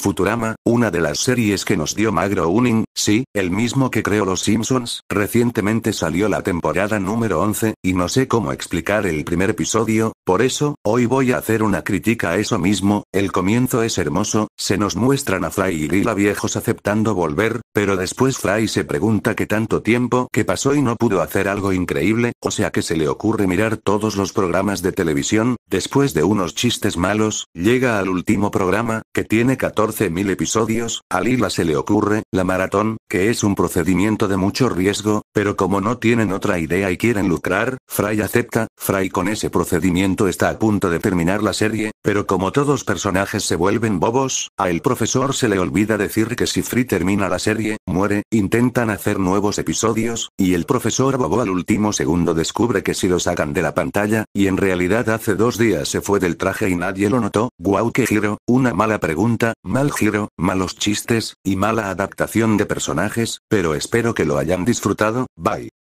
Futurama, una de las series que nos dio Magro Uning, Sí, el mismo que creó Los Simpsons, recientemente salió la temporada número 11, y no sé cómo explicar el primer episodio, por eso, hoy voy a hacer una crítica a eso mismo, el comienzo es hermoso, se nos muestran a Fry y Lila viejos aceptando volver, pero después Fry se pregunta que tanto tiempo que pasó y no pudo hacer algo increíble, o sea que se le ocurre mirar todos los programas de televisión, después de unos chistes malos, llega al último programa, que tiene 14.000 episodios, a Lila se le ocurre, la maratón que es un procedimiento de mucho riesgo, pero como no tienen otra idea y quieren lucrar, Fry acepta, Fry con ese procedimiento está a punto de terminar la serie, pero como todos personajes se vuelven bobos, a el profesor se le olvida decir que si Fry termina la serie, muere, intentan hacer nuevos episodios, y el profesor bobo al último segundo descubre que si lo sacan de la pantalla, y en realidad hace dos días se fue del traje y nadie lo notó, guau que giro, una mala pregunta, mal giro, malos chistes, y mala adaptación de personajes, pero espero que lo hayan disfrutado 7